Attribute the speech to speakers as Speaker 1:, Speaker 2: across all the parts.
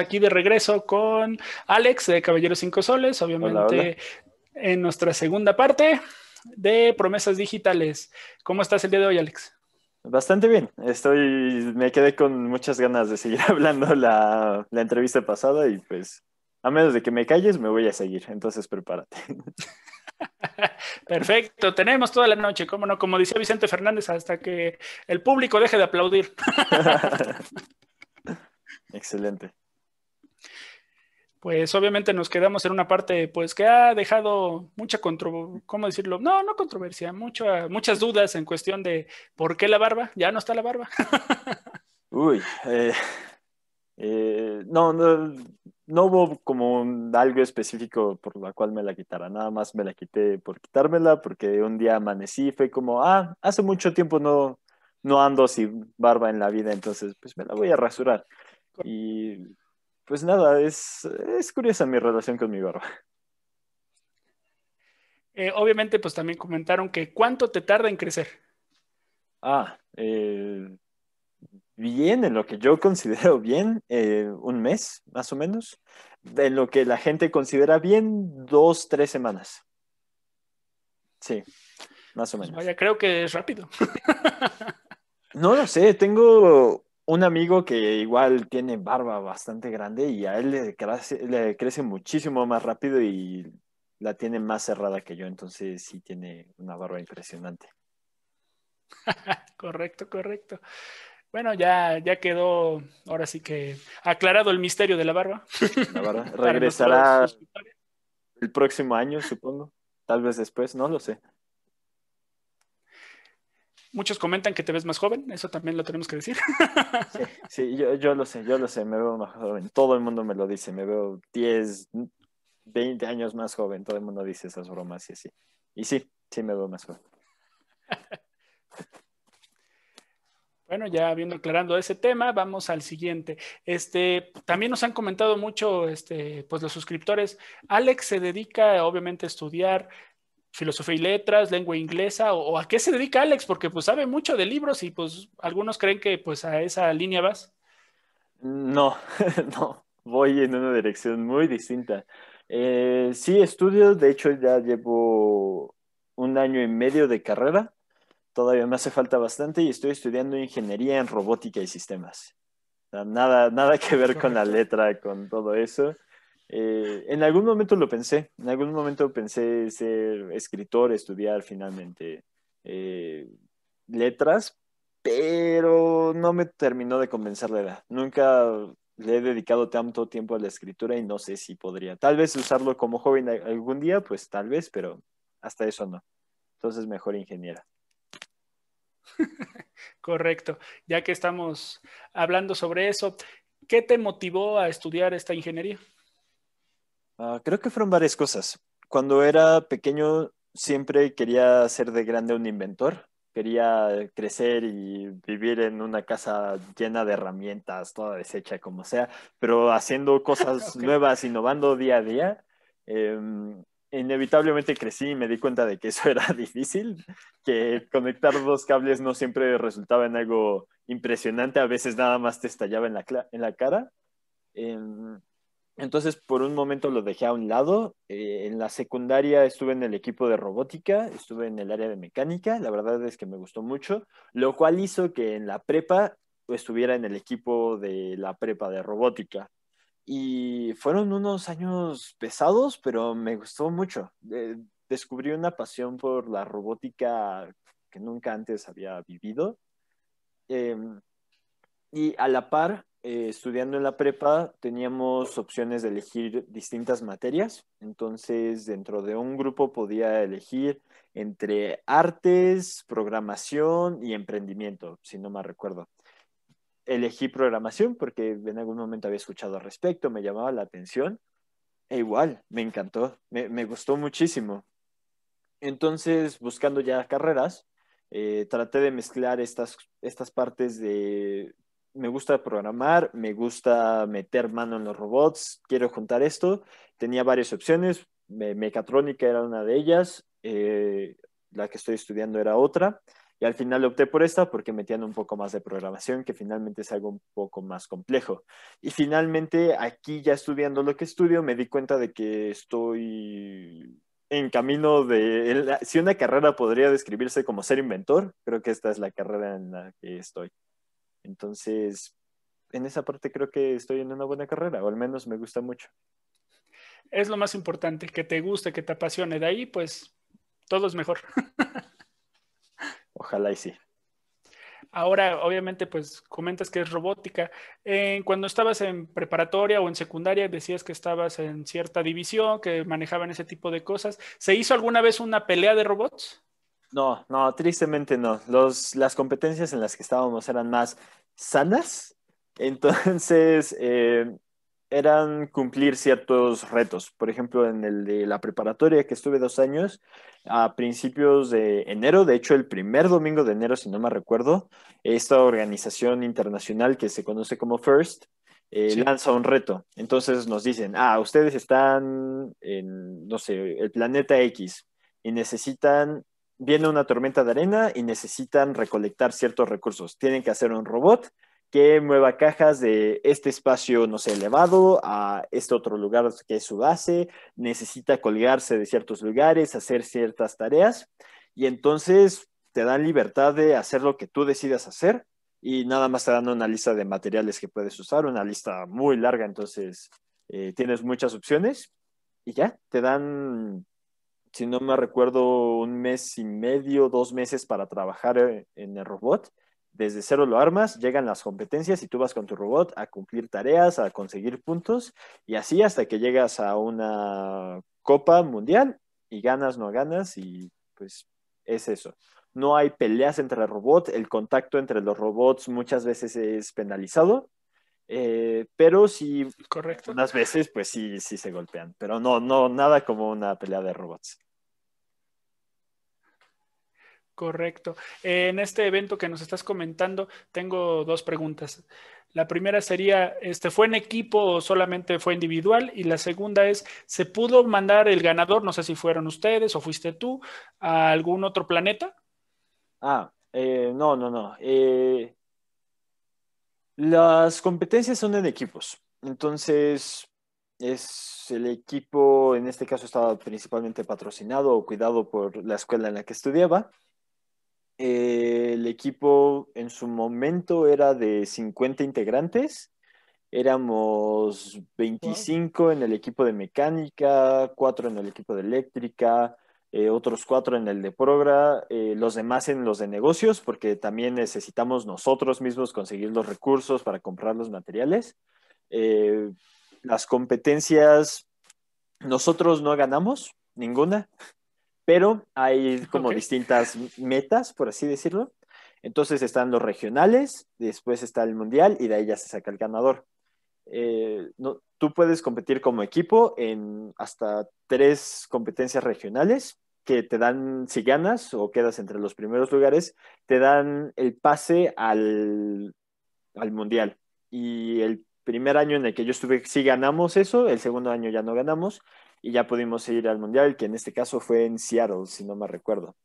Speaker 1: aquí de regreso con Alex de Caballeros Cinco Soles, obviamente en nuestra segunda parte de Promesas Digitales. ¿Cómo estás el día de hoy, Alex?
Speaker 2: Bastante bien, estoy, me quedé con muchas ganas de seguir hablando la, entrevista pasada y pues a menos de que me calles me voy a seguir, entonces prepárate.
Speaker 1: Perfecto, tenemos toda la noche, como no, como decía Vicente Fernández, hasta que el público deje de aplaudir. Excelente pues obviamente nos quedamos en una parte pues que ha dejado mucha controversia, ¿cómo decirlo? No, no controversia, mucha, muchas dudas en cuestión de por qué la barba, ya no está la barba.
Speaker 2: Uy, eh, eh, no, no, no, hubo como algo específico por la cual me la quitara, nada más me la quité por quitármela porque un día amanecí, y fue como, ah, hace mucho tiempo no, no ando sin barba en la vida, entonces pues me la voy a rasurar. Y pues nada, es, curiosa mi relación con mi barba.
Speaker 1: Eh, obviamente, pues también comentaron que cuánto te tarda en crecer. Ah,
Speaker 2: eh, bien, en lo que yo considero bien, eh, un mes, más o menos. En lo que la gente considera bien, dos, tres semanas. Sí, más o pues
Speaker 1: menos. Ya creo que es rápido.
Speaker 2: no lo sé, tengo un amigo que igual tiene barba bastante grande y a él le crece, muchísimo más rápido y la tiene más cerrada que yo, entonces sí tiene una barba impresionante.
Speaker 1: correcto, correcto. Bueno, ya, ya quedó ahora sí que aclarado el misterio de la barba.
Speaker 2: La barba regresará el próximo año, supongo. Tal vez después, no lo sé.
Speaker 1: Muchos comentan que te ves más joven, eso también lo tenemos que decir.
Speaker 2: Sí, yo, lo sé, yo lo sé, me veo más joven. Todo el mundo me lo dice, me veo 10, 20 años más joven, todo el mundo dice esas bromas y así. Y sí, sí me veo más joven.
Speaker 1: Bueno, ya habiendo aclarando ese tema, vamos al siguiente. Este, también nos han comentado mucho, este, pues los suscriptores. Alex se dedica, obviamente, a estudiar filosofía y letras, lengua inglesa, o, a qué se dedica Alex, porque pues sabe mucho de libros y pues algunos creen que pues a esa línea vas. No, no,
Speaker 2: voy en una dirección muy distinta. Eh, sí, estudio, de hecho ya llevo un año y medio de carrera, todavía me hace falta bastante y estoy estudiando ingeniería en robótica y sistemas. Nada, nada que ver con la letra, con todo eso. Eh, en algún momento lo pensé, en algún momento pensé ser escritor, estudiar finalmente eh, letras, pero no me terminó de convencer la edad. Nunca le he dedicado tanto tiempo a la escritura y no sé si podría. Tal vez usarlo como joven algún día, pues tal vez, pero hasta eso no. Entonces mejor ingeniera.
Speaker 1: Correcto. Ya que estamos hablando sobre eso, ¿qué te motivó a estudiar esta ingeniería?
Speaker 2: Ah, creo que fueron varias cosas. Cuando era pequeño siempre quería ser de grande un inventor. Quería crecer y vivir en una casa llena de herramientas, toda deshecha como sea, pero haciendo cosas nuevas, innovando día a día. Em, inevitablemente crecí y me di cuenta de que eso era difícil, que conectar dos cables no siempre resultaba en algo impresionante, a veces nada más te estallaba en la, en la cara. Em, entonces, por un momento lo dejé a un lado. Eh, en la secundaria estuve en el equipo de robótica, estuve en el área de mecánica, la verdad es que me gustó mucho, lo cual hizo que en la prepa pues, estuviera en el equipo de la prepa de robótica. Y fueron unos años pesados, pero me gustó mucho. Eh, descubrí una pasión por la robótica que nunca antes había vivido. Em, y a la par eh, estudiando en la prepa teníamos opciones de elegir distintas materias, entonces dentro de un grupo podía elegir entre artes, programación y emprendimiento, si no me recuerdo. Elegí programación porque en algún momento había escuchado al respecto, me llamaba la atención e igual, me encantó, me, gustó muchísimo. Entonces, buscando ya carreras, eh, traté de mezclar estas, estas partes de me gusta programar, me gusta meter mano en los robots, quiero juntar esto. Tenía varias opciones, mecatrónica era una de ellas, eh, la que estoy estudiando era otra, y al final opté por esta porque metían un poco más de programación, que finalmente es algo un poco más complejo. Y finalmente, aquí ya estudiando lo que estudio, me di cuenta de que estoy en camino de, si una carrera podría describirse como ser inventor, creo que esta es la carrera en la que estoy. Entonces, en esa parte creo que estoy en una buena carrera, o al menos me gusta mucho.
Speaker 1: Es lo más importante, que te guste, que te apasione. De ahí, pues, todo es mejor. Ojalá y sí. Ahora, obviamente, pues comentas que es robótica. Eh, cuando estabas en preparatoria o en secundaria, decías que estabas en cierta división, que manejaban ese tipo de cosas. ¿Se hizo alguna vez una pelea de robots?
Speaker 2: No, no, tristemente no. Los, las competencias en las que estábamos eran más sanas, entonces eh, eran cumplir ciertos retos. Por ejemplo, en el de la preparatoria que estuve dos años, a principios de enero, de hecho el primer domingo de enero, si no me recuerdo, esta organización internacional que se conoce como FIRST, eh, lanza un reto. Entonces nos dicen, ah, ustedes están en, no sé, el planeta X y necesitan viene una tormenta de arena y necesitan recolectar ciertos recursos. Tienen que hacer un robot que mueva cajas de este espacio, no sé, elevado a este otro lugar que es su base, necesita colgarse de ciertos lugares, hacer ciertas tareas, y entonces te dan libertad de hacer lo que tú decidas hacer, y nada más te dan una lista de materiales que puedes usar, una lista muy larga, entonces eh, tienes muchas opciones, y ya, te dan si no me recuerdo, un mes y medio, dos meses para trabajar eh, en el robot. Desde cero lo armas, llegan las competencias y tú vas con tu robot a cumplir tareas, a conseguir puntos y así hasta que llegas a una copa mundial y ganas, no ganas y pues es eso. No hay peleas entre robots, el contacto entre los robots muchas veces es penalizado eh, pero sí, Correcto. unas veces pues sí, sí se golpean, pero no, no, nada como una pelea de robots.
Speaker 1: Correcto. Eh, en este evento que nos estás comentando, tengo dos preguntas. La primera sería, este, ¿fue en equipo o solamente fue individual? Y la segunda es, ¿se pudo mandar el ganador, no sé si fueron ustedes o fuiste tú, a algún otro planeta?
Speaker 2: Ah, eh, no, no, no. Las competencias son en equipos. Entonces, es el equipo, en este caso estaba principalmente patrocinado o cuidado por la escuela en la que estudiaba. el equipo en su momento era de 50 integrantes. Éramos 25 en el equipo de mecánica, 4 en el equipo de eléctrica, eh, otros cuatro en el de Progra, eh, los demás en los de negocios, porque también necesitamos nosotros mismos conseguir los recursos para comprar los materiales. Eh, las competencias, nosotros no ganamos ninguna, pero hay como distintas metas, por así decirlo. Entonces están los regionales, después está el mundial y de ahí ya se saca el ganador. Eh, no, tú puedes competir como equipo en hasta tres competencias regionales que te dan, si ganas o quedas entre los primeros lugares, te dan el pase al, al mundial. Y el primer año en el que yo estuve, sí ganamos eso, el segundo año ya no ganamos y ya pudimos ir al mundial, que en este caso fue en Seattle, si no me recuerdo.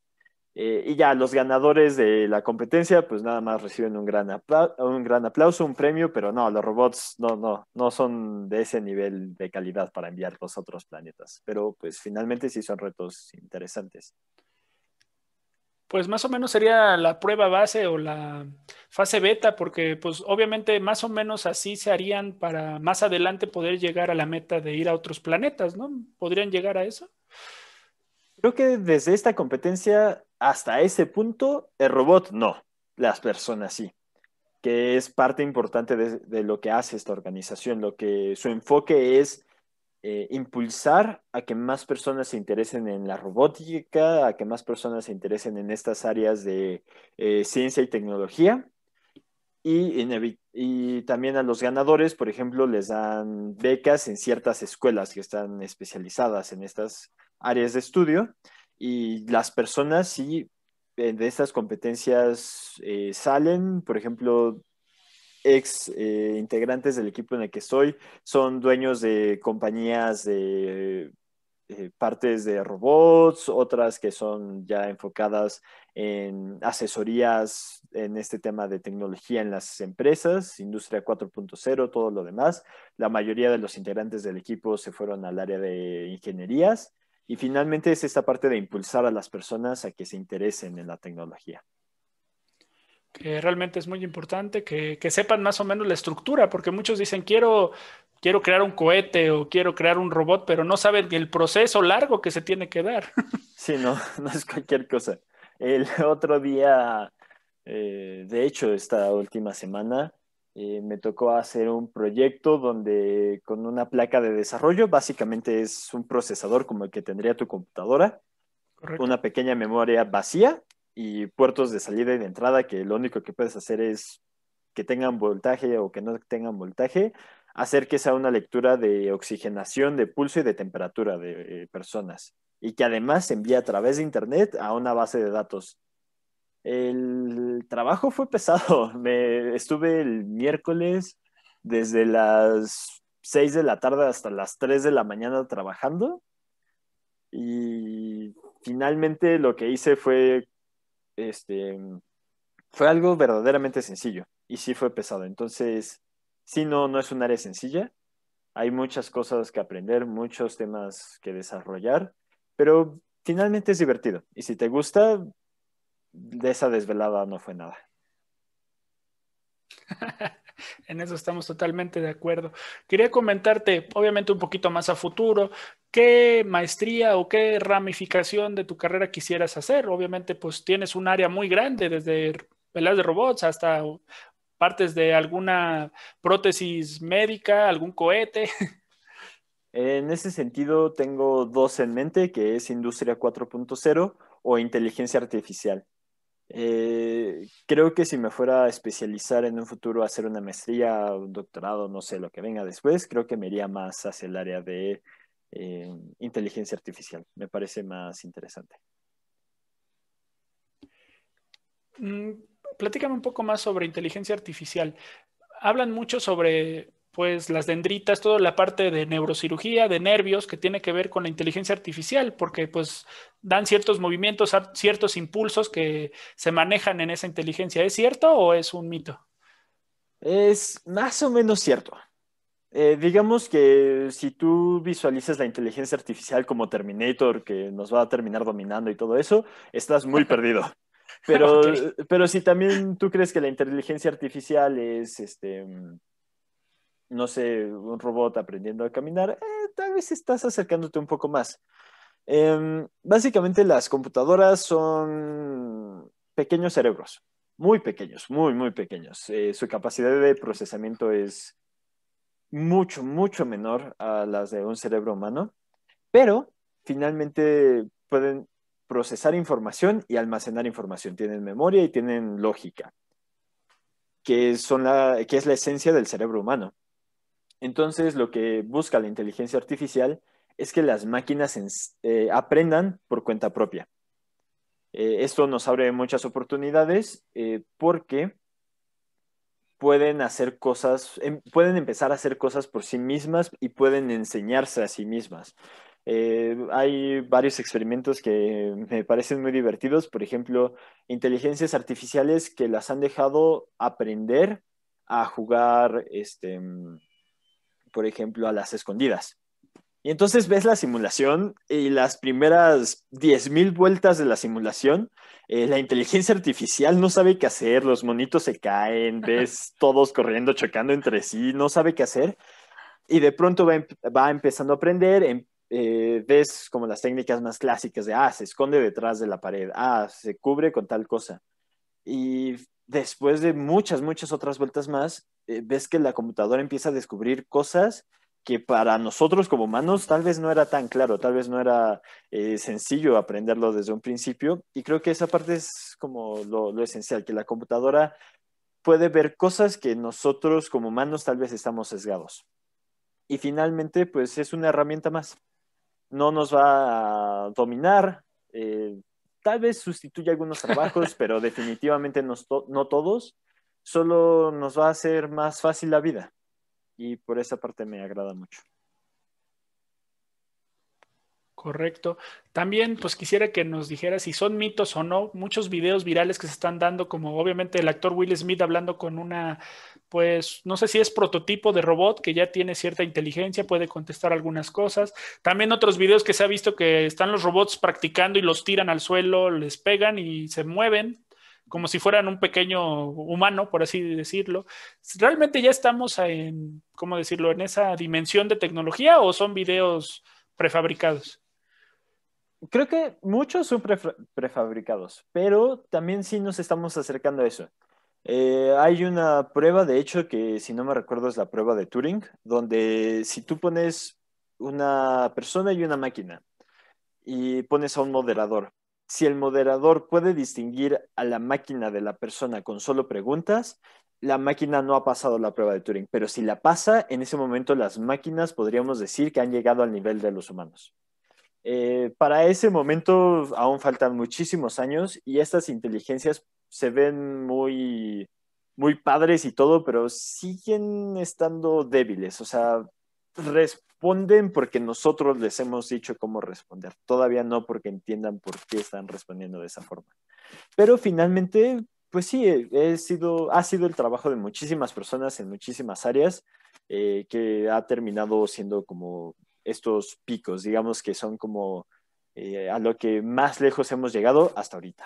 Speaker 2: Eh, y ya los ganadores de la competencia, pues nada más reciben un gran, un gran aplauso, un premio, pero no, los robots no, no, no son de ese nivel de calidad para enviarlos a otros planetas. Pero pues finalmente sí son retos interesantes.
Speaker 1: Pues más o menos sería la prueba base o la fase beta, porque pues obviamente más o menos así se harían para más adelante poder llegar a la meta de ir a otros planetas, ¿no? ¿Podrían llegar a eso? Creo
Speaker 2: que desde esta competencia hasta ese punto, el robot no, las personas sí, que es parte importante de, lo que hace esta organización, lo que su enfoque es eh, impulsar a que más personas se interesen en la robótica, a que más personas se interesen en estas áreas de eh, ciencia y tecnología. y, también a los ganadores, por ejemplo, les dan becas en ciertas escuelas que están especializadas en estas áreas de estudio y las personas sí de estas competencias eh, salen, por ejemplo, ex eh, integrantes del equipo en el que estoy son dueños de compañías de eh, partes de robots, otras que son ya enfocadas en asesorías en este tema de tecnología en las empresas, industria 4.0, todo lo demás. La mayoría de los integrantes del equipo se fueron al área de ingenierías y finalmente es esta parte de impulsar a las personas a que se interesen en la tecnología.
Speaker 1: Que realmente es muy importante que, sepan más o menos la estructura, porque muchos dicen quiero, quiero crear un cohete o quiero crear un robot, pero no saben el proceso largo que se tiene que dar.
Speaker 2: Sí, no, no es cualquier cosa. El otro día, eh, de hecho, esta última semana, eh, me tocó hacer un proyecto donde con una placa de desarrollo, básicamente es un procesador como el que tendría tu computadora, una pequeña memoria vacía y puertos de salida y de entrada que lo único que puedes hacer es que tengan voltaje o que no tengan voltaje, hacer que sea una lectura de oxigenación, de pulso y de temperatura de eh, personas y que además se envía a través de Internet a una base de datos el trabajo fue pesado. Me estuve el miércoles desde las 6 de la tarde hasta las 3 de la mañana trabajando. Y finalmente lo que hice fue este fue algo verdaderamente sencillo y sí fue pesado. Entonces, sí no no es un área sencilla. Hay muchas cosas que aprender, muchos temas que desarrollar, pero finalmente es divertido. Y si te gusta, de esa desvelada no fue nada.
Speaker 1: en eso estamos totalmente de acuerdo. Quería comentarte, obviamente, un poquito más a futuro, qué maestría o qué ramificación de tu carrera quisieras hacer. Obviamente, pues tienes un área muy grande, desde velas de robots hasta partes de alguna prótesis médica, algún cohete.
Speaker 2: En ese sentido, tengo dos en mente, que es Industria 4.0 o Inteligencia Artificial. Eh, creo que si me fuera a especializar en un futuro, a hacer una maestría, un doctorado, no sé lo que venga después, creo que me iría más hacia el área de eh, inteligencia artificial. Me parece más interesante.
Speaker 1: Mm, platícame un poco más sobre inteligencia artificial. Hablan mucho sobre pues las dendritas, toda la parte de neurocirugía, de nervios, que tiene que ver con la inteligencia artificial, porque pues dan ciertos movimientos, ciertos impulsos que se manejan en esa inteligencia. ¿Es cierto o es un mito?
Speaker 2: Es más o menos cierto. Eh, digamos que si tú visualizas la inteligencia artificial como Terminator, que nos va a terminar dominando y todo eso, estás muy perdido. Pero, pero si también tú crees que la inteligencia artificial es este no sé, un robot aprendiendo a caminar, eh, tal vez estás acercándote un poco más. Em, básicamente las computadoras son pequeños cerebros, muy pequeños, muy, muy pequeños. Eh, su capacidad de procesamiento es mucho, mucho menor a las de un cerebro humano, pero finalmente pueden procesar información y almacenar información. Tienen memoria y tienen lógica, que, son la, que es la esencia del cerebro humano. Entonces, lo que busca la inteligencia artificial es que las máquinas eh, aprendan por cuenta propia. Eh, esto nos abre muchas oportunidades eh, porque pueden hacer cosas, em, pueden empezar a hacer cosas por sí mismas y pueden enseñarse a sí mismas. hay varios experimentos que me parecen muy divertidos, por ejemplo, inteligencias artificiales que las han dejado aprender a jugar este, por ejemplo, a las escondidas. Y entonces ves la simulación y las primeras 10.000 vueltas de la simulación, eh, la inteligencia artificial no sabe qué hacer, los monitos se caen, ves todos corriendo, chocando entre sí, no sabe qué hacer. Y de pronto va, empezando a aprender, em-, eh, ves como las técnicas más clásicas de, ah, se esconde detrás de la pared, ah, se cubre con tal cosa. Y después de muchas, muchas otras vueltas más, eh, ves que la computadora empieza a descubrir cosas que para nosotros como humanos tal vez no era tan claro, tal vez no era eh, sencillo aprenderlo desde un principio. Y creo que esa parte es como lo, esencial, que la computadora puede ver cosas que nosotros como humanos tal vez estamos sesgados. Y finalmente, pues es una herramienta más. No nos va a dominar, eh, tal vez sustituye algunos trabajos, pero definitivamente no todos solo nos va a hacer más fácil la vida. Y por esa parte me agrada mucho.
Speaker 1: Correcto. También, pues quisiera que nos dijera si son mitos o no. Muchos videos virales que se están dando, como obviamente el actor Will Smith hablando con una, pues no sé si es prototipo de robot que ya tiene cierta inteligencia, puede contestar algunas cosas. También otros videos que se ha visto que están los robots practicando y los tiran al suelo, les pegan y se mueven como si fueran un pequeño humano, por así decirlo. ¿Realmente ya estamos en, cómo decirlo, en esa dimensión de tecnología o son videos prefabricados? Creo que muchos
Speaker 2: son prefabricados, pero también sí nos estamos acercando a eso. Eh, hay una prueba, de hecho, que si no me recuerdo es la prueba de Turing, donde si tú pones una persona y una máquina y pones a un moderador si el moderador puede distinguir a la máquina de la persona con solo preguntas, la máquina no ha pasado la prueba de Turing, pero si la pasa, en ese momento las máquinas podríamos decir que han llegado al nivel de los humanos. Eh, para ese momento aún faltan muchísimos años y estas inteligencias se ven muy, muy padres y todo, pero siguen estando débiles. O sea, responden porque nosotros les hemos dicho cómo responder. Todavía no porque entiendan por qué están respondiendo de esa forma. Pero finalmente, pues sí, eh, sido, ha sido el trabajo de muchísimas personas en muchísimas áreas eh, que ha terminado siendo como estos picos, digamos que son como eh, a lo que más lejos hemos llegado hasta ahorita.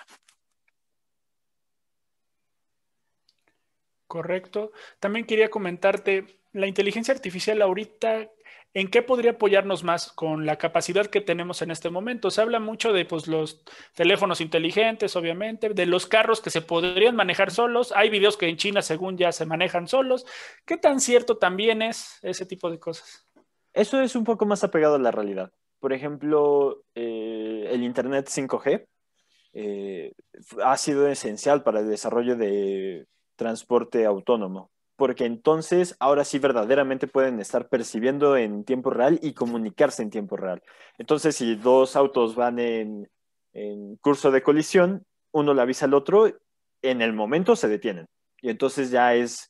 Speaker 1: Correcto. También quería comentarte, la inteligencia artificial ahorita, ¿en qué podría apoyarnos más con la capacidad que tenemos en este momento? Se habla mucho de pues, los teléfonos inteligentes, obviamente, de los carros que se podrían manejar solos. Hay videos que en China, según ya, se manejan solos. ¿Qué tan cierto también es ese tipo de cosas?
Speaker 2: Eso es un poco más apegado a la realidad.
Speaker 1: Por ejemplo, eh,
Speaker 2: el Internet 5G eh, ha sido esencial para el desarrollo de transporte autónomo porque entonces ahora sí verdaderamente pueden estar percibiendo en tiempo real y comunicarse en tiempo real. Entonces, si dos autos van en, curso de colisión, uno le avisa al otro, en el momento se detienen. Y entonces ya es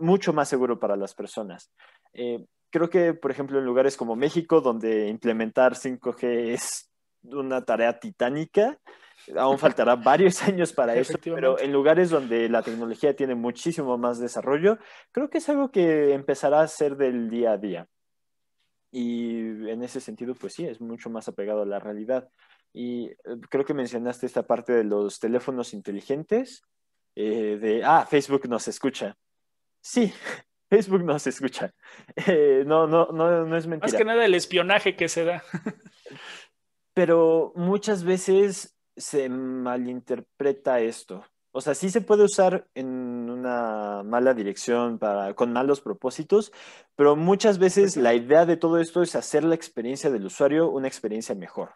Speaker 2: mucho más seguro para las personas. Eh, creo que, por ejemplo, en lugares como México, donde implementar 5G es una tarea titánica, aún faltará varios años para eso, pero en lugares donde la tecnología tiene muchísimo más desarrollo, creo que es algo que empezará a ser del día a día. Y en ese sentido, pues sí, es mucho más apegado a la realidad. Y eh, creo que mencionaste esta parte de los teléfonos inteligentes, eh, de, ah, Facebook nos escucha. Sí, Facebook nos escucha. Eh, no, no, no, no es mentira. Más que
Speaker 1: nada el espionaje que se da.
Speaker 2: Pero muchas veces se malinterpreta esto. O sea, sí se puede usar en una mala dirección para, con malos propósitos, pero muchas veces la idea de todo esto es hacer la experiencia del usuario una experiencia mejor.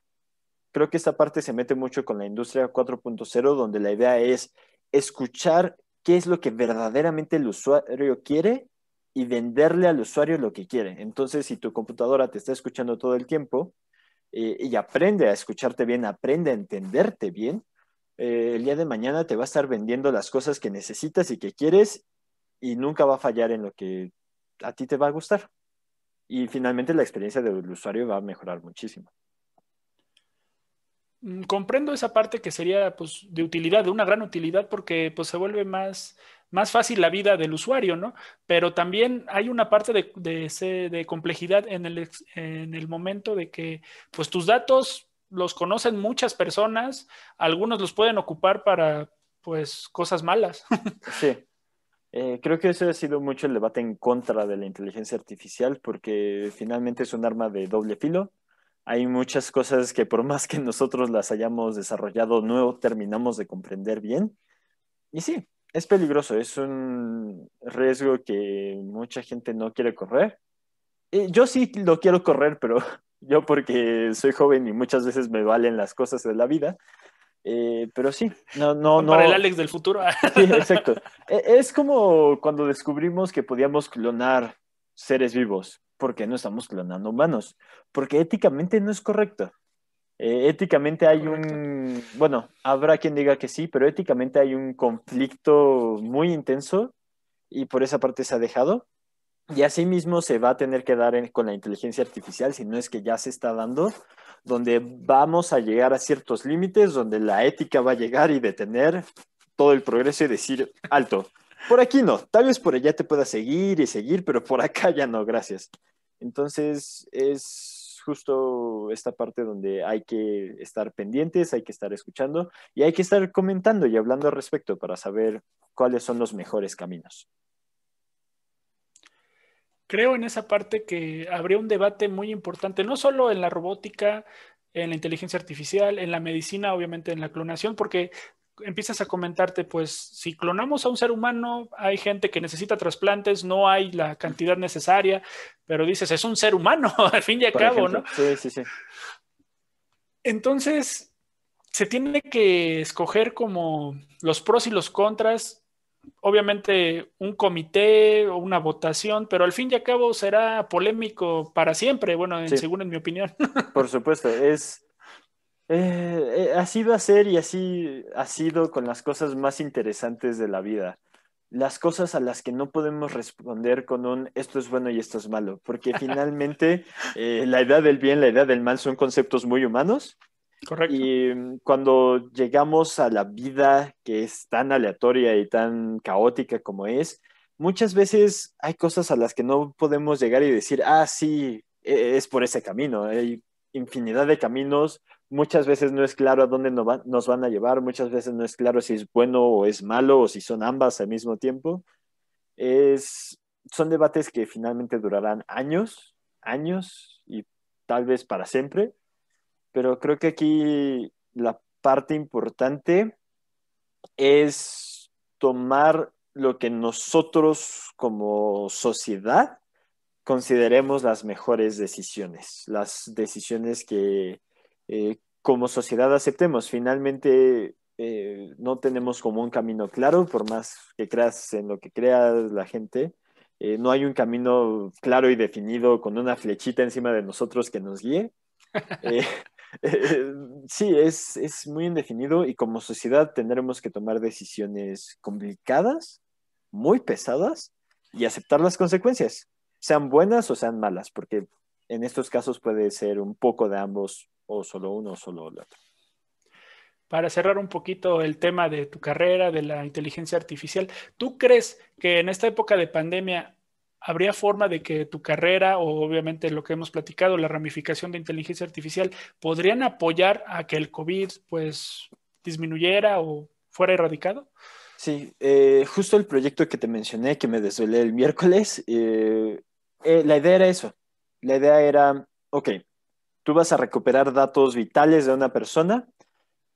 Speaker 2: Creo que esta parte se mete mucho con la industria 4.0, donde la idea es escuchar qué es lo que verdaderamente el usuario quiere y venderle al usuario lo que quiere. Entonces, si tu computadora te está escuchando todo el tiempo, eh, y aprende a escucharte bien, aprende a entenderte bien, eh, el día de mañana te va a estar vendiendo las cosas que necesitas y que quieres y nunca va a fallar en lo que a ti te va a gustar. Y finalmente la experiencia del usuario va a mejorar muchísimo.
Speaker 1: Mm, comprendo esa parte que sería pues, de utilidad, de una gran utilidad, porque pues, se vuelve más más fácil la vida del usuario, ¿no? Pero también hay una parte de, complejidad en el, en el momento de que, pues tus datos los conocen muchas personas, algunos los pueden ocupar para, pues, cosas malas. Sí.
Speaker 2: Eh, creo que ese ha sido mucho el debate en contra de la inteligencia artificial porque finalmente es un arma de doble filo. Hay muchas cosas que por más que nosotros las hayamos desarrollado, no terminamos de comprender bien. Y sí, es peligroso, es un riesgo que mucha gente no quiere correr. yo sí lo quiero correr, pero yo porque soy joven y muchas veces me valen las cosas de la vida. Eh, pero sí, no, no, no. Para el
Speaker 1: Alex del futuro. Sí,
Speaker 2: exacto. E, es como cuando descubrimos que podíamos clonar seres vivos. porque no estamos clonando humanos? Porque éticamente no es correcto. Eh, éticamente hay un, bueno, habrá quien diga que sí, pero éticamente hay un conflicto muy intenso y por esa parte se ha dejado. Y asimismo se va a tener que dar con la inteligencia artificial, si no es que ya se está dando, donde vamos a llegar a ciertos límites, donde la ética va a llegar y detener todo el progreso y decir, alto, por aquí no, tal vez por allá te pueda seguir y seguir, pero por acá ya no, gracias. Entonces es justo esta parte donde hay que estar pendientes, hay que estar escuchando y hay que estar comentando y hablando al respecto para saber cuáles son los mejores
Speaker 1: caminos. Creo en esa parte que habría un debate muy importante, no solo en la robótica, en la inteligencia artificial, en la medicina, obviamente en la clonación, porque empiezas a comentarte, pues si clonamos a un ser humano, hay gente que necesita trasplantes, no hay la cantidad necesaria, pero dices, es un ser humano, al fin y al cabo, ¿no? Sí, sí, sí. Entonces, se tiene que escoger como los pros y los contras, obviamente un comité o una votación, pero al fin y al cabo será polémico para siempre, bueno, según en mi opinión.
Speaker 2: Por supuesto, es
Speaker 1: eh, sido eh,
Speaker 2: así va a y así ha sido con las cosas más interesantes de la vida. Las cosas a las que no podemos responder con un esto es bueno y esto es malo, porque finalmente eh, la idea del bien, la idea del mal son conceptos muy humanos. Correcto. Y mm, cuando llegamos a la vida que es tan aleatoria y tan caótica como es, muchas veces hay cosas a las que no podemos llegar y decir, ah, sí, e-, es por ese camino. Hay infinidad de caminos muchas veces no es claro a dónde nos van a llevar, muchas veces no es claro si es bueno o es malo o si son ambas al mismo tiempo. Es, son debates que finalmente durarán años, años y tal vez para siempre, pero creo que aquí la parte importante es tomar lo que nosotros como sociedad consideremos las mejores decisiones, las decisiones que, eh, como sociedad aceptemos. Finalmente, eh, no tenemos como un camino claro, por más que creas en lo que crea la gente, eh, no hay un camino claro y definido con una flechita encima de nosotros que nos guíe. sí, es, es, muy indefinido y como sociedad tendremos que tomar decisiones complicadas, muy pesadas y aceptar las consecuencias, sean buenas o sean malas, porque en estos casos puede ser un poco de ambos o solo uno o solo el otro.
Speaker 1: Para cerrar un poquito el tema de tu carrera, de la inteligencia artificial, ¿tú crees que en esta época de pandemia habría forma de que tu carrera o obviamente lo que hemos platicado, la ramificación de inteligencia artificial, podrían apoyar a que el COVID pues disminuyera o fuera erradicado?
Speaker 2: Sí, eh, justo el proyecto que te mencioné, que me desvelé el miércoles, eh, eh, la idea era eso. La idea era, ok, Tú vas a recuperar datos vitales de una persona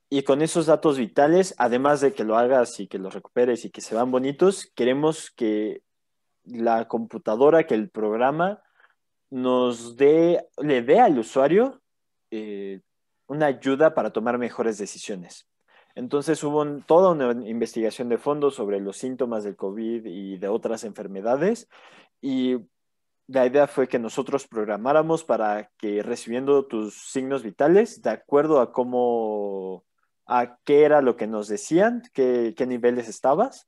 Speaker 2: y con esos datos vitales, además de que lo hagas y que los recuperes y que se van bonitos, queremos que la computadora, que el programa nos dé, le dé al usuario eh, una ayuda para tomar mejores decisiones. Entonces hubo toda una investigación de fondo sobre los síntomas del COVID y de otras enfermedades y la idea fue que nosotros programáramos para que recibiendo tus signos vitales, de acuerdo a cómo, a qué era lo que nos decían, qué, qué niveles estabas,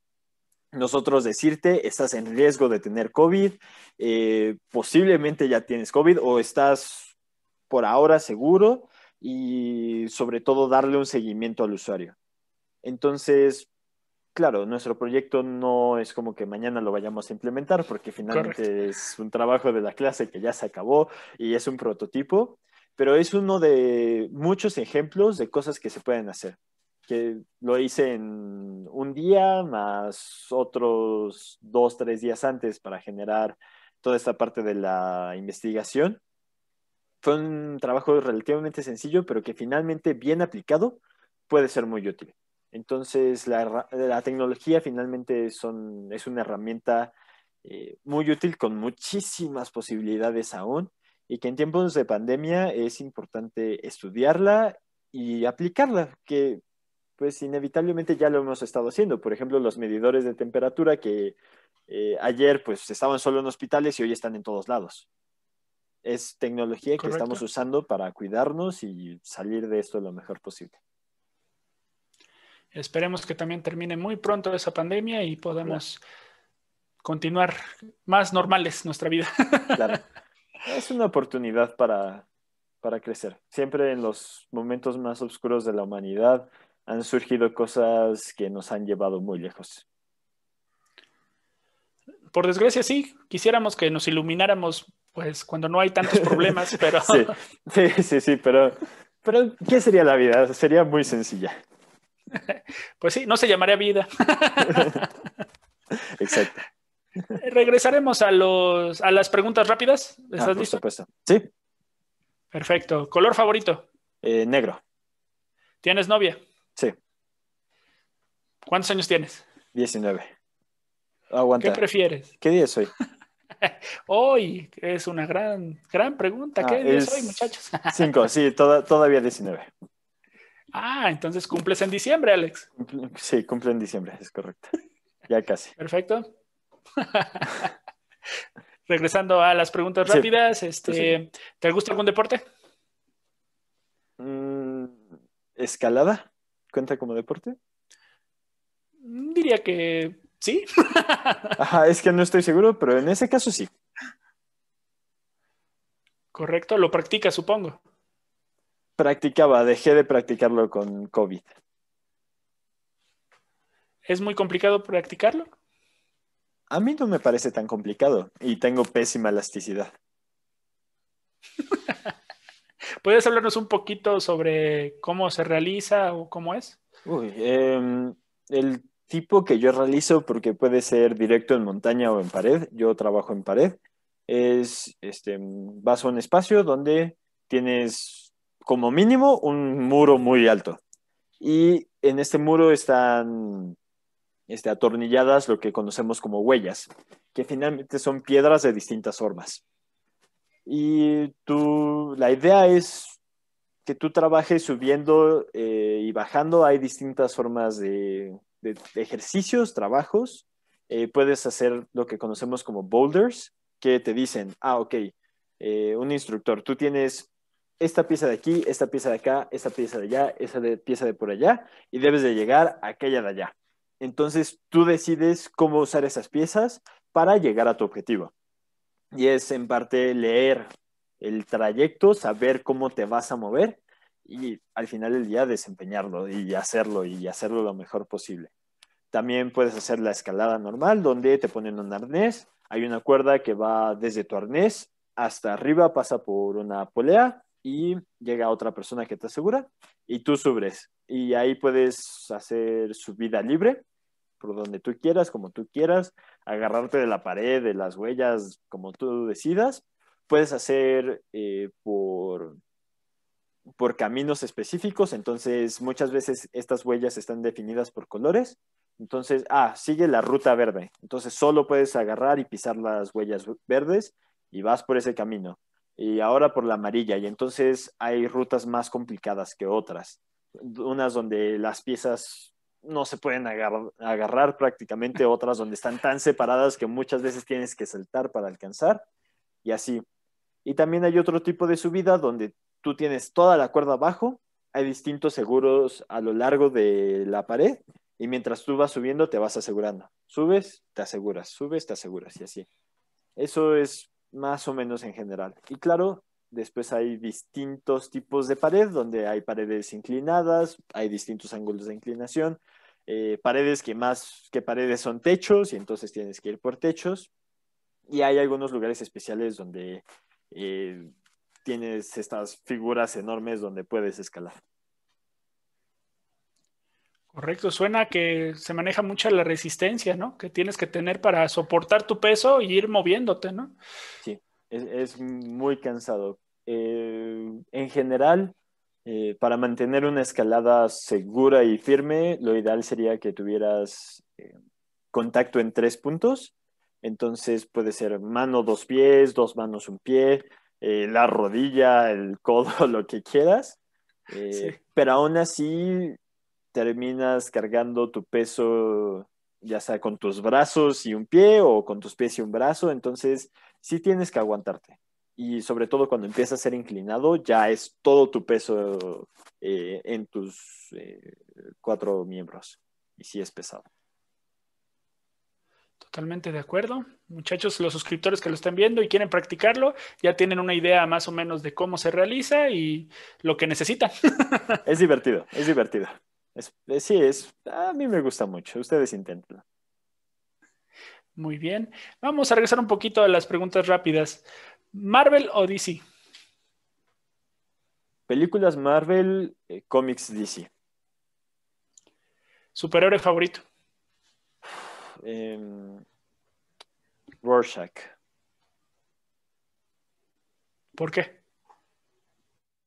Speaker 2: nosotros decirte, estás en riesgo de tener COVID, eh, posiblemente ya tienes COVID o estás por ahora seguro y sobre todo darle un seguimiento al usuario. Entonces, claro, nuestro proyecto no es como que mañana lo vayamos a implementar, porque finalmente es un trabajo de la clase que ya se acabó y es un prototipo, pero es uno de muchos ejemplos de cosas que se pueden hacer que lo hice en un día más otros dos, tres días antes para generar toda esta parte de la investigación. Fue un trabajo relativamente sencillo, pero que finalmente bien aplicado puede ser muy útil. Entonces, la, tecnología finalmente es una herramienta eh, muy útil con muchísimas posibilidades aún y que en tiempos de pandemia es importante estudiarla y aplicarla, que pues inevitablemente ya lo hemos estado haciendo. Por ejemplo, los medidores de temperatura que eh, ayer pues estaban solo en hospitales y hoy están en todos lados. Es tecnología que estamos usando para cuidarnos y salir de esto lo mejor posible.
Speaker 1: Esperemos que también termine muy pronto esa pandemia y podamos continuar más normales nuestra vida. Claro.
Speaker 2: Es una oportunidad para, crecer. Siempre en los momentos más oscuros de la humanidad han surgido cosas que nos han llevado muy lejos.
Speaker 1: Por desgracia, sí, quisiéramos que nos ilumináramos pues cuando no hay tantos problemas, pero... Sí,
Speaker 2: sí, sí, sí pero, pero ¿qué sería la vida? Sería muy sencilla.
Speaker 1: Pues sí, no se llamaría vida. Exacto. Regresaremos a, las preguntas rápidas. Ah, ¿Estás por listo? Supuesto. Sí. Perfecto. ¿Color favorito? Eh, negro. ¿Tienes novia? Sí. ¿Cuántos años tienes? Diecinueve Aguanta. ¿Qué prefieres? ¿Qué día es hoy? hoy es una gran, gran pregunta. ¿Qué ah, día es hoy, muchachos? Cinco,
Speaker 2: sí, todavía diecinueve
Speaker 1: Ah, entonces cumples en diciembre, Alex. Sí, cumple en diciembre, es correcto. Ya casi. Perfecto. Regresando a las preguntas rápidas, este, ¿te gusta algún deporte?
Speaker 2: Mm, ¿Escalada? ¿Cuenta como deporte?
Speaker 1: Mm, diría que sí.
Speaker 2: es que no estoy seguro, pero en ese caso sí.
Speaker 1: Correcto, lo practica, supongo
Speaker 2: practicaba, dejé de practicarlo con COVID.
Speaker 1: ¿Es muy complicado practicarlo?
Speaker 2: A mí no me parece tan complicado y tengo pésima elasticidad.
Speaker 1: ¿Puedes hablarnos un poquito sobre cómo se realiza o cómo es?
Speaker 2: Em, el tipo que yo realizo, porque puede ser directo en montaña o en pared, yo trabajo en pared, es, este, vas a un espacio donde tienes como mínimo un muro muy alto. Y en este muro están este, atornilladas lo que conocemos como huellas, que finalmente son piedras de distintas formas. Y tú, la idea es que tú trabajes subiendo eh, y bajando. Hay distintas formas de, ejercicios, trabajos. Eh, puedes hacer lo que conocemos como boulders, que te dicen, ah, ok, eh, un instructor, tú tienes esta pieza de aquí, esta pieza de acá, esta pieza de allá, esa pieza de por allá, y debes de llegar a aquella de allá. Entonces tú decides cómo usar esas piezas para llegar a tu objetivo. Y es en parte leer el trayecto, saber cómo te vas a mover y al final del día desempeñarlo y hacerlo y hacerlo lo mejor posible. También puedes hacer la escalada normal donde te ponen un arnés, hay una cuerda que va desde tu arnés hasta arriba, pasa por una polea y llega otra persona que te asegura y tú subes. Y ahí puedes hacer subida libre por donde tú quieras, como tú quieras, agarrarte de la pared, de las huellas, como tú decidas. Puedes hacer eh, por, por caminos específicos, entonces muchas veces estas huellas están definidas por colores. Entonces, ah, sigue la ruta verde. Entonces solo puedes agarrar y pisar las huellas verdes y vas por ese camino y ahora por la amarilla. Y entonces hay rutas más complicadas que otras, unas donde las piezas no se pueden agarrar, prácticamente, otras donde están tan separadas que muchas veces tienes que saltar para alcanzar y así. Y también hay otro tipo de subida donde tú tienes toda la cuerda abajo, hay distintos seguros a lo largo de la pared y mientras tú vas subiendo te vas asegurando. Subes, te aseguras, subes, te aseguras y así. Eso es más o menos en general. Y claro, después hay distintos tipos de pared, donde hay paredes inclinadas, hay distintos ángulos de inclinación, eh, paredes que más que paredes son techos y entonces tienes que ir por techos. Y hay algunos lugares especiales donde eh, tienes estas figuras enormes donde puedes escalar.
Speaker 1: Correcto, suena que se maneja mucha la resistencia, ¿no? Que tienes que tener para soportar tu peso y ir moviéndote, ¿no?
Speaker 2: Sí, es, muy cansado. Eh, en general, eh, para mantener una escalada segura y firme, lo ideal sería que tuvieras eh, contacto en tres puntos. Entonces puede ser mano, dos pies, dos manos, un pie, la rodilla, el codo, lo que quieras. Sí. Pero aún así, terminas cargando tu peso ya sea con tus brazos y un pie o con tus pies y un brazo, entonces sí tienes que aguantarte. Y sobre todo cuando empiezas a ser inclinado, ya es todo tu peso eh, en tus eh, cuatro miembros. Y sí es pesado.
Speaker 1: Totalmente de acuerdo. Muchachos, los suscriptores que lo están viendo y quieren practicarlo, ya tienen una idea más o menos de cómo se realiza y lo que necesitan.
Speaker 2: Es divertido, es divertido.
Speaker 1: Es, eh, es, sí, a mí me gusta mucho. Ustedes intentan. Muy bien. Vamos a regresar un poquito a las preguntas rápidas. ¿Marvel o DC?
Speaker 2: Películas Marvel, eh, cómics DC.
Speaker 1: ¿Superhéroe favorito?
Speaker 2: Em, Rorschach. ¿Por qué?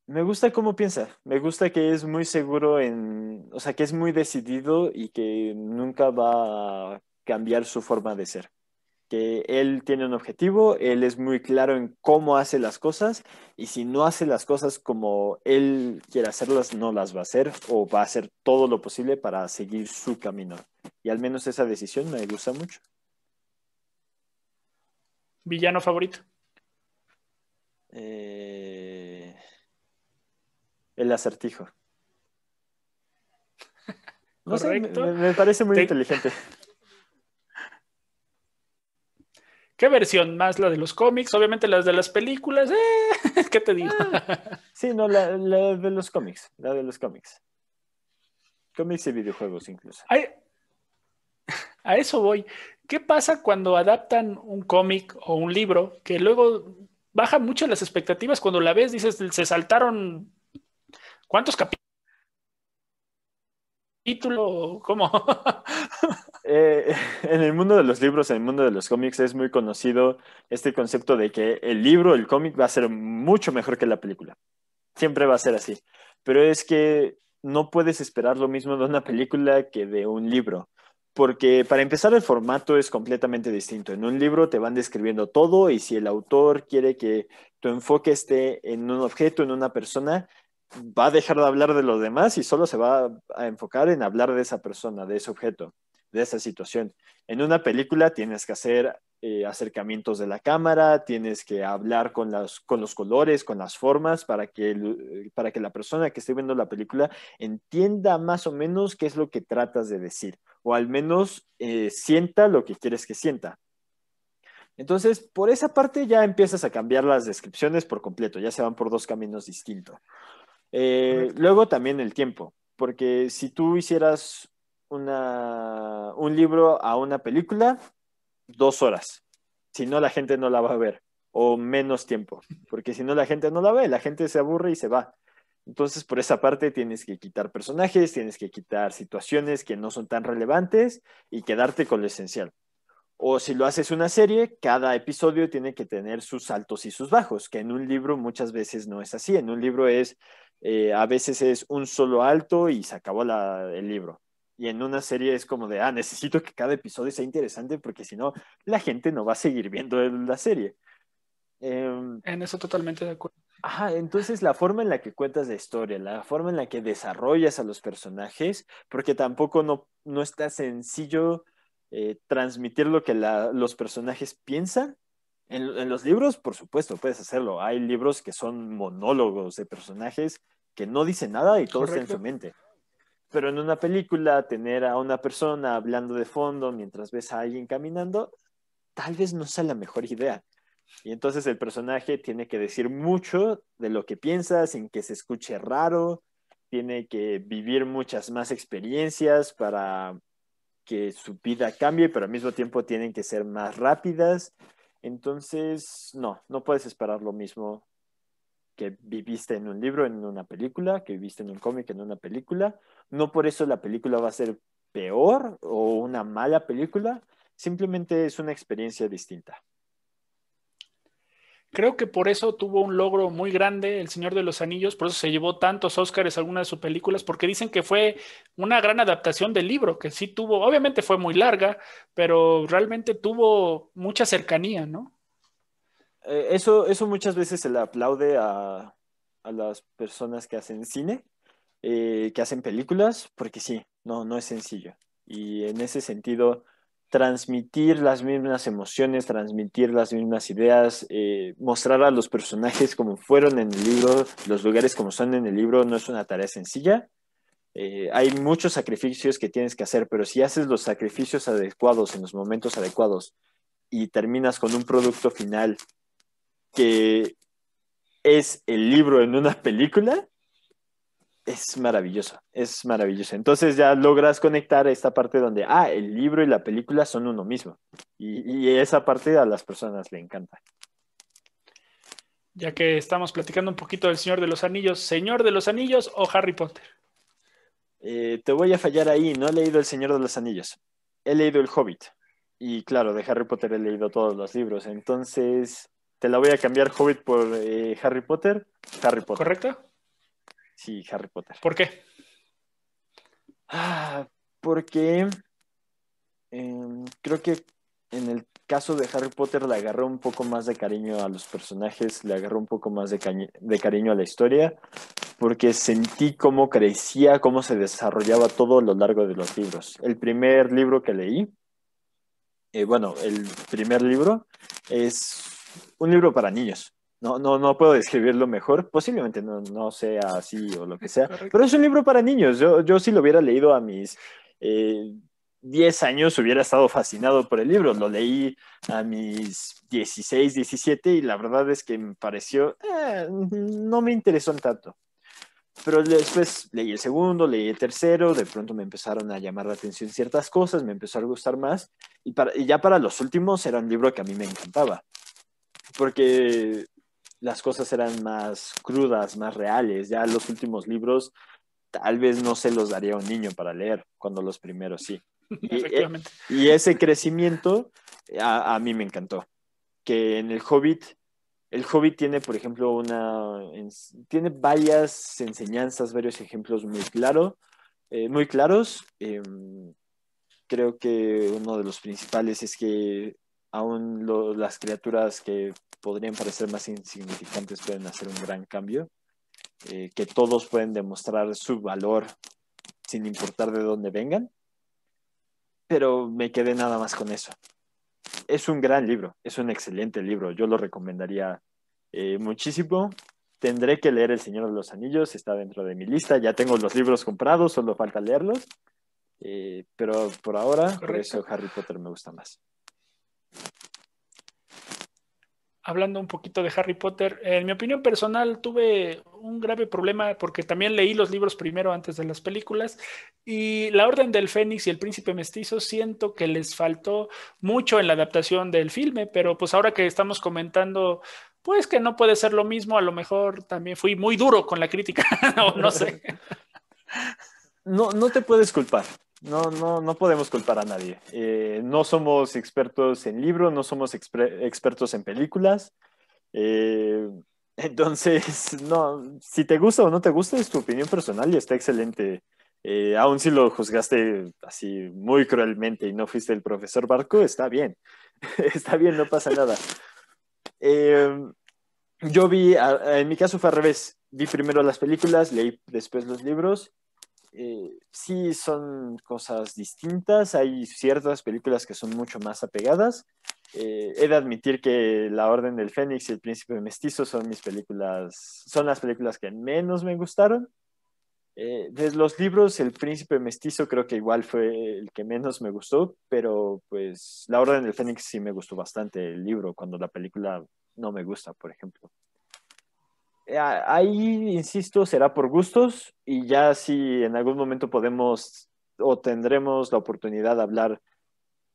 Speaker 2: Me gusta cómo piensa, me gusta que es muy seguro en, o sea, que es muy decidido y que nunca va a cambiar su forma de ser. Que él tiene un objetivo, él es muy claro en cómo hace las cosas y si no hace las cosas como él quiere hacerlas, no las va a hacer o va a hacer todo lo posible para seguir su camino. Y al menos esa decisión me gusta mucho.
Speaker 1: ¿Villano favorito?
Speaker 2: Eh
Speaker 1: el acertijo. Correcto. me,
Speaker 2: parece muy inteligente.
Speaker 1: ¿Qué versión más? La de los cómics, obviamente las de las películas. ¿eh? ¿Qué te digo? Ah,
Speaker 2: sí, no, la, de los cómics, la de los cómics. Cómics y videojuegos incluso.
Speaker 1: a eso voy. ¿Qué pasa cuando adaptan un cómic o un libro que luego baja mucho las expectativas? Cuando la ves dices, se saltaron ¿Cuántos capítulos? ¿Cómo?
Speaker 2: Eh, en el mundo de los libros, en el mundo de los cómics, es muy conocido este concepto de que el libro, el cómic, va a ser mucho mejor que la película. Siempre va a ser así. Pero es que no puedes esperar lo mismo de una película que de un libro porque para empezar el formato es completamente distinto. En un libro te van describiendo todo y si el autor quiere que tu enfoque esté en un objeto, en una persona, va a dejar de hablar de los demás y solo se va a enfocar en hablar de esa persona, de ese objeto, de esa situación. En una película tienes que hacer eh, acercamientos de la cámara, tienes que hablar con, los colores, con las formas, eh, para que, la persona que esté viendo la película entienda más o menos qué es lo que tratas de decir, o al menos eh, sienta lo que quieres que sienta. Entonces, por esa parte ya empiezas a cambiar las descripciones por completo, ya se van por dos caminos distintos. Eh, luego también el tiempo, porque si tú hicieras un libro a una película, dos horas, si no la gente no la va a ver, o menos tiempo, porque si no la gente no la ve, la gente se aburre y se va. Entonces, por esa parte tienes que quitar personajes, tienes que quitar situaciones que no son tan relevantes y quedarte con lo esencial. O si lo haces una serie, cada episodio tiene que tener sus altos y sus bajos, que en un libro muchas veces no es así. En un libro es eh, a veces es un solo alto y se acabó el libro. Y en una serie es como de, ah, necesito que cada episodio sea interesante porque si no, la gente no va a seguir viendo la serie.
Speaker 1: Em, en eso totalmente de acuerdo.
Speaker 2: Ajá, entonces la forma en la que cuentas la historia, la forma en la que desarrollas a los personajes, porque tampoco no, está sencillo eh, transmitir lo que los personajes piensan en, los libros, por supuesto, puedes hacerlo. Hay libros que son monólogos de personajes que no dicen nada y todo está en su mente. Pero en una película, tener a una persona hablando de fondo mientras ves a alguien caminando, tal vez no sea la mejor idea. Y entonces el personaje tiene que decir mucho de lo que piensa sin que se escuche raro, tiene que vivir muchas más experiencias para que su vida cambie, pero al mismo tiempo tienen que ser más rápidas. Entonces, no, no puedes esperar lo mismo que viviste en un libro, en una película, que viviste en un cómic, en una película. No por eso la película va a ser peor o una mala película, simplemente es una experiencia distinta.
Speaker 1: Creo que por eso tuvo un logro muy grande El Señor de los Anillos, por eso se llevó tantos Óscares algunas de sus películas, porque dicen que fue una gran adaptación del libro, que sí tuvo, obviamente fue muy larga, pero realmente tuvo mucha cercanía, ¿no?
Speaker 2: Eh, eso, eso muchas veces se le aplaude a, las personas que hacen cine, eh, que hacen películas, porque sí, no, no es sencillo. Y en ese sentido, transmitir las mismas emociones, transmitir las mismas ideas, eh, mostrar a los personajes como fueron en el libro, los lugares como son en el libro, no es una tarea sencilla. Eh, hay muchos sacrificios que tienes que hacer, pero si haces los sacrificios adecuados en los momentos adecuados y terminas con un producto final que es el libro en una película, es maravilloso, es maravilloso. Entonces ya logras conectar esta parte donde, ah, el libro y la película son uno mismo. Y, esa parte a las personas le encanta.
Speaker 1: Ya que estamos platicando un poquito del Señor de los Anillos, ¿Señor de los Anillos o Harry Potter?
Speaker 2: Eh, te voy a fallar ahí, no he leído El Señor de los Anillos, he leído El Hobbit. Y claro, de Harry Potter he leído todos los libros, entonces te la voy a cambiar Hobbit por eh, Harry Potter. Harry Potter. ¿Correcto? Sí, Harry Potter. ¿Por qué? Ah, porque em, creo que en el caso de Harry Potter le agarró un poco más de cariño a los personajes, le agarró un poco más de, cariño a la historia, porque sentí cómo crecía, cómo se desarrollaba todo a lo largo de los libros. El primer libro que leí, eh, bueno, el primer libro es un libro para niños, no, no, puedo describirlo mejor, posiblemente no, sea así o lo que sea, pero es un libro para niños. Yo, yo si lo hubiera leído a mis 10 eh, años hubiera estado fascinado por el libro. Lo leí a mis 16, 17 y la verdad es que me pareció, eh, no me interesó tanto. Pero después leí el segundo, leí el tercero, de pronto me empezaron a llamar la atención ciertas cosas, me empezó a gustar más y ya para los últimos era un libro que a mí me encantaba. Porque las cosas eran más crudas, más reales. Ya los últimos libros tal vez no se los daría a un niño para leer, cuando los primeros sí. Y, eh, y ese crecimiento a, mí me encantó. Que en el Hobbit, el Hobbit tiene, por ejemplo, una, tiene varias enseñanzas, varios ejemplos muy, claro, eh, muy claros. Em, creo que uno de los principales es que aún las criaturas que podrían parecer más insignificantes pueden hacer un gran cambio, eh, que todos pueden demostrar su valor sin importar de dónde vengan, pero me quedé nada más con eso. Es un gran libro, es un excelente libro, yo lo recomendaría eh, muchísimo. Tendré que leer El Señor de los Anillos, está dentro de mi lista, ya tengo los libros comprados, solo falta leerlos, eh, pero por ahora, por eso Harry Potter me gusta más
Speaker 1: hablando un poquito de Harry Potter, en mi opinión personal tuve un grave problema porque también leí los libros primero antes de las películas y La Orden del Fénix y El Príncipe Mestizo siento que les faltó mucho en la adaptación del filme, pero pues ahora que estamos comentando, pues que no puede ser lo mismo, a lo mejor también fui muy duro con la crítica no sé. No, no
Speaker 2: te puedes culpar no, no, podemos culpar a nadie. Eh, no somos expertos en libros, no somos expertos en películas. Eh, entonces, no, si te gusta o no te gusta, es tu opinión personal y está excelente. Eh, aún si lo juzgaste así muy cruelmente y no fuiste el profesor Barco, está bien. está bien, no pasa nada. Em, yo vi, en mi caso fue al revés. Vi primero las películas, leí después los libros eh, sí son cosas distintas, hay ciertas películas que son mucho más apegadas. Eh, he de admitir que La Orden del Fénix y El Príncipe Mestizo son mis películas, son las películas que menos me gustaron. Eh, de los libros, El Príncipe Mestizo creo que igual fue el que menos me gustó, pero pues La Orden del Fénix sí me gustó bastante el libro, cuando la película no me gusta, por ejemplo. Eh, ahí, insisto, será por gustos y ya si en algún momento podemos o tendremos la oportunidad de hablar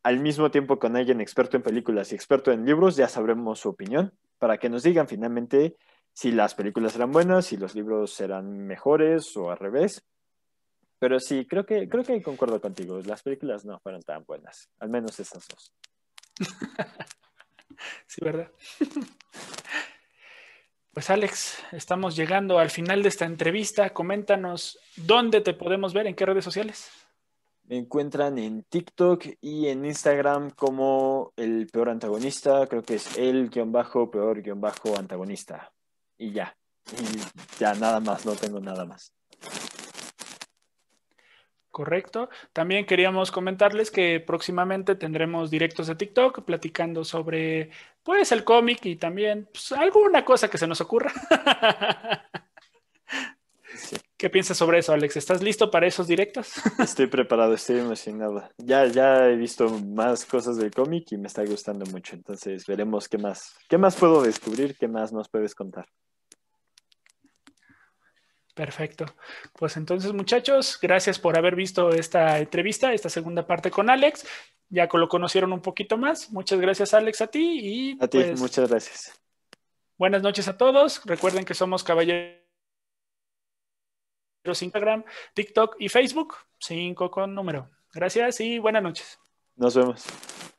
Speaker 2: al mismo tiempo con alguien experto en películas y experto en libros, ya sabremos su opinión para que nos digan finalmente si las películas eran buenas, si los libros eran mejores o al revés. Pero sí, creo que, creo que concuerdo contigo. Las películas no fueron tan buenas, al menos estas dos.
Speaker 1: sí, ¿verdad? Pues Alex, estamos llegando al final de esta entrevista. Coméntanos dónde te podemos ver, en qué redes sociales.
Speaker 2: Me encuentran en TikTok y en Instagram como el peor antagonista, creo que es el guión bajo, peor guión bajo antagonista. Y ya, y ya nada más, no tengo nada más.
Speaker 1: Correcto. También queríamos comentarles que próximamente tendremos directos de TikTok platicando sobre, pues, el cómic y también pues, alguna cosa que se nos ocurra. ¿Qué piensas sobre eso, Alex? ¿Estás listo para esos directos?
Speaker 2: Estoy preparado, estoy emocionado. Ya, ya he visto más cosas del cómic y me está gustando mucho. Entonces veremos qué más, qué más puedo descubrir, qué más nos puedes contar.
Speaker 1: Perfecto. Pues entonces, muchachos, gracias por haber visto esta entrevista, esta segunda parte con Alex. Ya lo conocieron un poquito más. Muchas gracias, Alex, a ti. Y, a ti, pues,
Speaker 2: muchas gracias.
Speaker 1: Buenas noches a todos. Recuerden que somos caballeros Instagram, TikTok y Facebook, cinco con número. Gracias y buenas noches.
Speaker 2: Nos vemos.